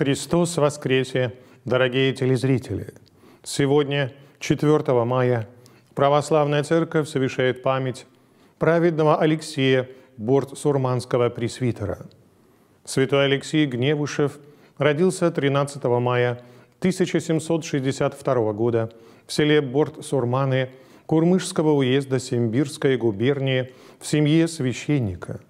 Христос воскресе, дорогие телезрители! Сегодня, 4 мая, Православная Церковь совершает память праведного Алексея Борт-Сурманского пресвитера. Святой Алексей Гневушев родился 13 мая 1762 года в селе Борт-Сурманы Курмышского уезда Симбирской губернии в семье священника –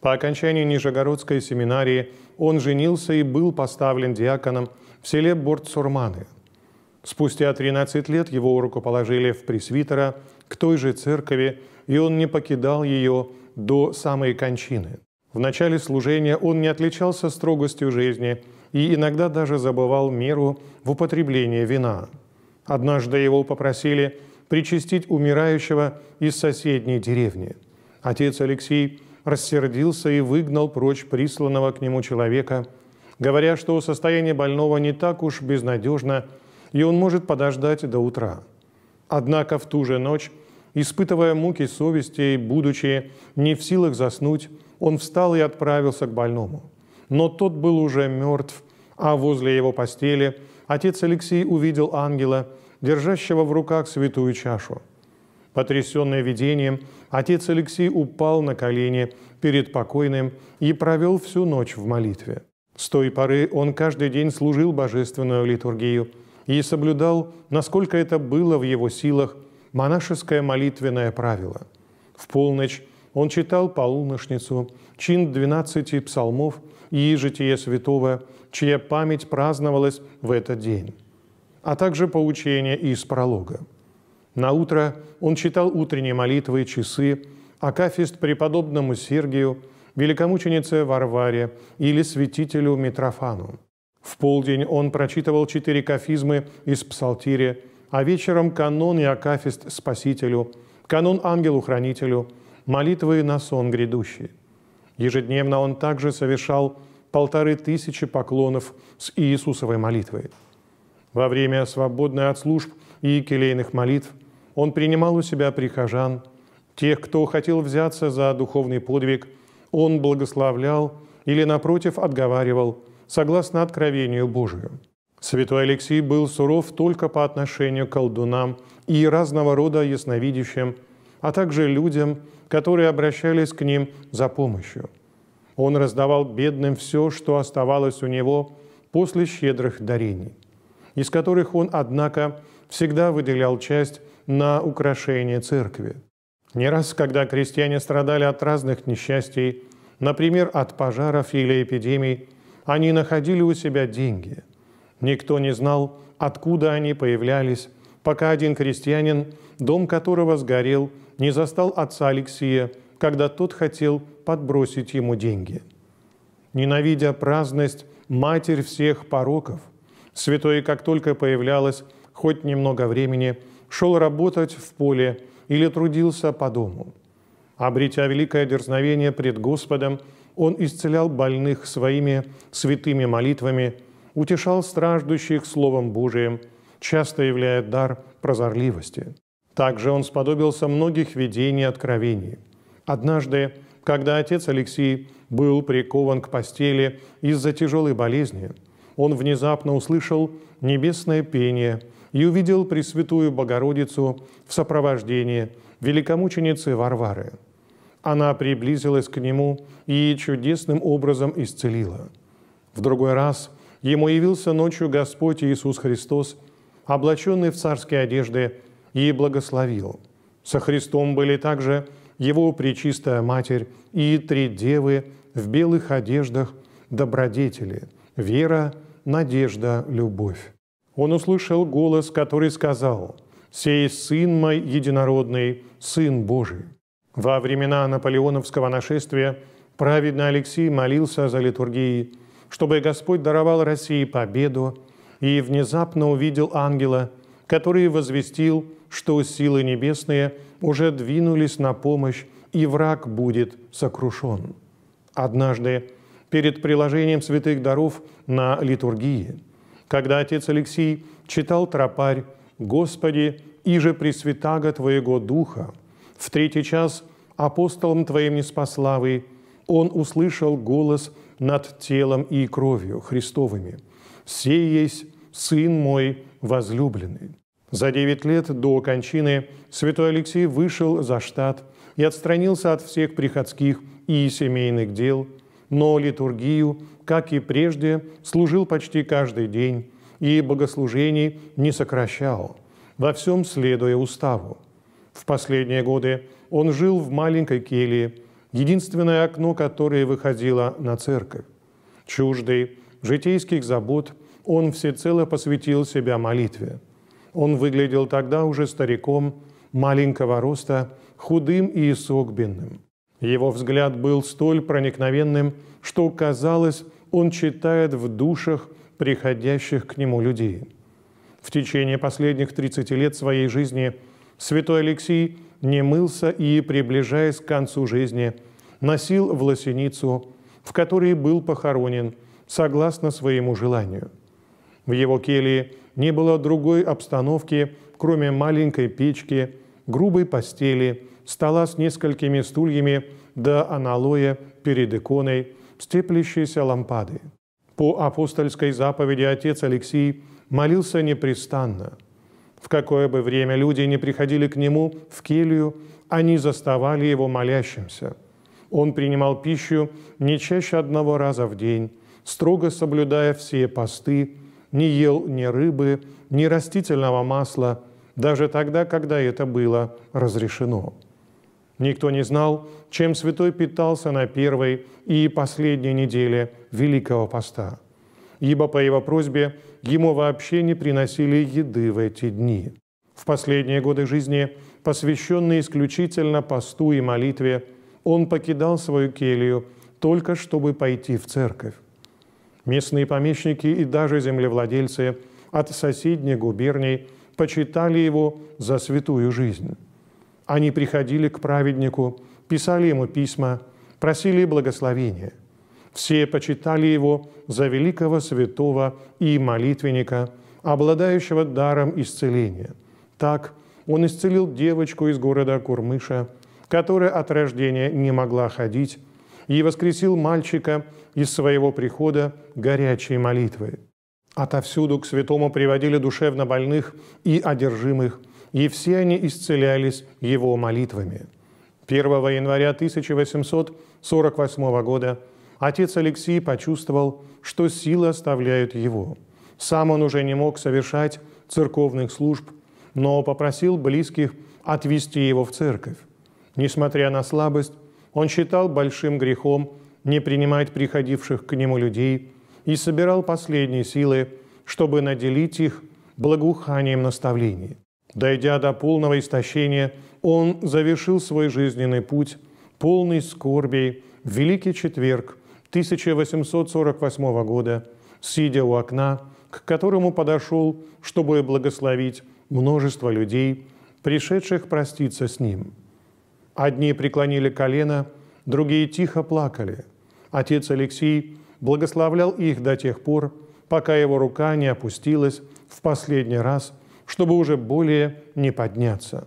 по окончании Нижегородской семинарии он женился и был поставлен диаконом в селе борт Спустя 13 лет его рукоположили в пресвитера к той же церкви, и он не покидал ее до самой кончины. В начале служения он не отличался строгостью жизни и иногда даже забывал меру в употреблении вина. Однажды его попросили причастить умирающего из соседней деревни. Отец Алексей – рассердился и выгнал прочь присланного к нему человека, говоря, что состояние больного не так уж безнадежно, и он может подождать до утра. Однако в ту же ночь, испытывая муки совести и будучи не в силах заснуть, он встал и отправился к больному. Но тот был уже мертв, а возле его постели отец Алексей увидел ангела, держащего в руках святую чашу. Потрясенный видением, отец Алексей упал на колени перед покойным и провел всю ночь в молитве. С той поры он каждый день служил божественную литургию и соблюдал, насколько это было в его силах, монашеское молитвенное правило. В полночь он читал полуношницу, чин 12 псалмов и житие святого, чья память праздновалась в этот день, а также поучение из пролога – на утро он читал утренние молитвы и часы, акафист преподобному Сергию, великомученице Варваре или святителю Митрофану. В полдень он прочитывал четыре кафизмы из Псалтири, а вечером канон и акафист Спасителю, канон Ангелу-Хранителю, молитвы на сон грядущий. Ежедневно он также совершал полторы тысячи поклонов с Иисусовой молитвой. Во время свободной от служб и келейных молитв – он принимал у себя прихожан, тех, кто хотел взяться за духовный подвиг, он благословлял или, напротив, отговаривал, согласно откровению Божию. Святой Алексий был суров только по отношению к колдунам и разного рода ясновидящим, а также людям, которые обращались к ним за помощью. Он раздавал бедным все, что оставалось у него после щедрых дарений, из которых он, однако, всегда выделял часть на украшение церкви. Не раз, когда крестьяне страдали от разных несчастий, например, от пожаров или эпидемий, они находили у себя деньги. Никто не знал, откуда они появлялись, пока один крестьянин, дом которого сгорел, не застал отца Алексия, когда тот хотел подбросить ему деньги. Ненавидя праздность, матерь всех пороков, святой, как только появлялось хоть немного времени – шел работать в поле или трудился по дому. Обретя великое дерзновение пред Господом, он исцелял больных своими святыми молитвами, утешал страждущих Словом Божиим, часто являя дар прозорливости. Также он сподобился многих видений и откровений. Однажды, когда отец Алексей был прикован к постели из-за тяжелой болезни, он внезапно услышал небесное пение – и увидел Пресвятую Богородицу в сопровождении великомученицы Варвары. Она приблизилась к нему и чудесным образом исцелила. В другой раз ему явился ночью Господь Иисус Христос, облаченный в царские одежды, и благословил. Со Христом были также его Пречистая Матерь и три девы в белых одеждах, добродетели, вера, надежда, любовь он услышал голос, который сказал, «Сей Сын мой единородный, Сын Божий». Во времена наполеоновского нашествия праведный Алексей молился за литургией, чтобы Господь даровал России победу, и внезапно увидел ангела, который возвестил, что силы небесные уже двинулись на помощь, и враг будет сокрушен. Однажды перед приложением святых даров на литургии – когда отец Алексей читал тропарь «Господи, иже пресвятаго Твоего Духа», в третий час апостолом Твоим неспославый, он услышал голос над телом и кровью Христовыми. «Сей есть Сын мой возлюбленный». За девять лет до кончины святой Алексей вышел за штат и отстранился от всех приходских и семейных дел – но литургию, как и прежде, служил почти каждый день и богослужений не сокращал, во всем следуя уставу. В последние годы он жил в маленькой келье, единственное окно которое выходило на церковь. Чуждый житейских забот он всецело посвятил себя молитве. Он выглядел тогда уже стариком, маленького роста, худым и согбенным. Его взгляд был столь проникновенным, что, казалось, он читает в душах приходящих к нему людей. В течение последних 30 лет своей жизни святой Алексей не мылся и, приближаясь к концу жизни, носил в лосиницу, в которой был похоронен, согласно своему желанию. В его келье не было другой обстановки, кроме маленькой печки, грубой постели – стола с несколькими стульями до аналоя перед иконой, степлящейся лампады. По апостольской заповеди отец Алексий молился непрестанно. В какое бы время люди не приходили к нему в келью, они заставали его молящимся. Он принимал пищу не чаще одного раза в день, строго соблюдая все посты, не ел ни рыбы, ни растительного масла, даже тогда, когда это было разрешено. Никто не знал, чем святой питался на первой и последней неделе Великого Поста, ибо по его просьбе ему вообще не приносили еды в эти дни. В последние годы жизни, посвященные исключительно посту и молитве, он покидал свою келью только чтобы пойти в церковь. Местные помещики и даже землевладельцы от соседних губерний почитали его за святую жизнь. Они приходили к праведнику, писали ему письма, просили благословения. Все почитали его за великого святого и молитвенника, обладающего даром исцеления. Так он исцелил девочку из города Курмыша, которая от рождения не могла ходить, и воскресил мальчика из своего прихода горячей молитвы. Отовсюду к святому приводили душевно больных и одержимых, и все они исцелялись его молитвами. 1 января 1848 года отец Алексей почувствовал, что силы оставляют его. Сам он уже не мог совершать церковных служб, но попросил близких отвести его в церковь. Несмотря на слабость, он считал большим грехом не принимать приходивших к нему людей и собирал последние силы, чтобы наделить их благоуханием наставлений. Дойдя до полного истощения, он завершил свой жизненный путь, полный скорбей, в Великий четверг 1848 года, сидя у окна, к которому подошел, чтобы благословить множество людей, пришедших проститься с ним. Одни преклонили колено, другие тихо плакали. Отец Алексей благословлял их до тех пор, пока его рука не опустилась в последний раз – чтобы уже более не подняться.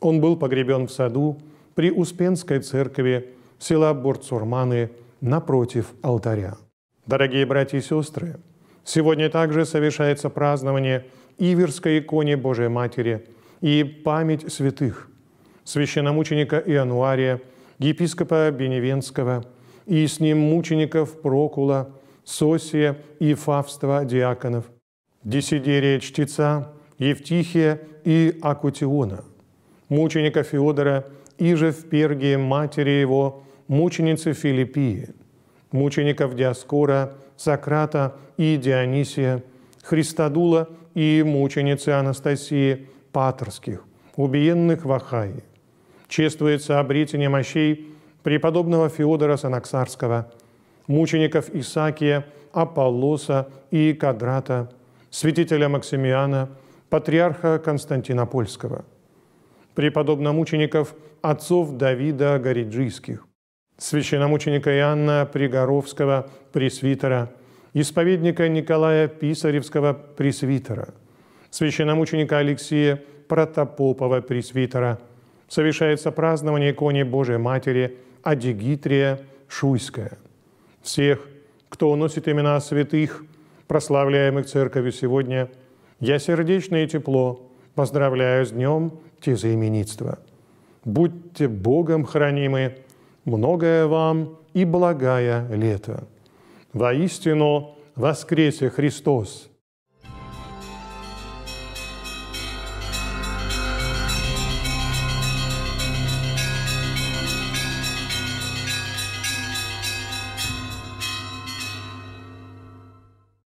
Он был погребен в саду при Успенской церкви села Бурцурманы напротив алтаря. Дорогие братья и сестры, сегодня также совершается празднование Иверской иконе Божией Матери и память святых, священномученика Иануария, епископа Беневенского и с ним мучеников Прокула, Сосия и Фавства диаконов, Десидерия Чтеца, Евтихия и Акутиона, мученика Феодора, и же в Пергии матери его, мученицы Филиппии, мучеников Диаскора, Сократа и Дионисия, Христодула и мученицы Анастасии Паторских, убиенных в Ахайи. Чествуется обретение мощей преподобного Феодора Санаксарского, мучеников Исакия, Аполлоса и Кадрата, святителя Максимиана – патриарха Константинопольского, преподобномучеников отцов Давида Гориджийских, священномученика Иоанна Пригоровского, пресвитера, исповедника Николая Писаревского, пресвитера, священномученика Алексея Протопопова, пресвитера, совершается празднование иконе Божией Матери Адигитрия Шуйская. Всех, кто носит имена святых, прославляемых Церковью сегодня – я сердечно и тепло поздравляю с днем тезаименитства. Будьте Богом хранимы, многое вам и благая лето. Воистину воскресе Христос,